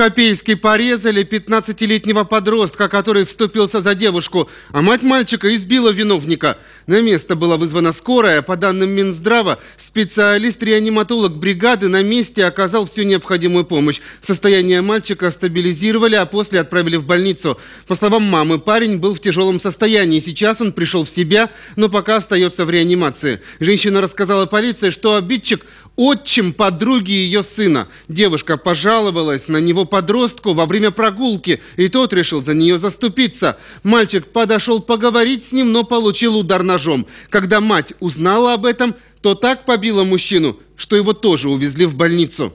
Копейске порезали 15-летнего подростка, который вступился за девушку, а мать мальчика избила виновника. На место была вызвана скорая. По данным Минздрава, специалист-реаниматолог бригады на месте оказал всю необходимую помощь. Состояние мальчика стабилизировали, а после отправили в больницу. По словам мамы, парень был в тяжелом состоянии. Сейчас он пришел в себя, но пока остается в реанимации. Женщина рассказала полиции, что обидчик отчим подруги ее сына. Девушка пожаловалась на него подростку во время прогулки, и тот решил за нее заступиться. Мальчик подошел поговорить с ним, но получил удар ножом ножом. Когда мать узнала об этом, то так побила мужчину, что его тоже увезли в больницу.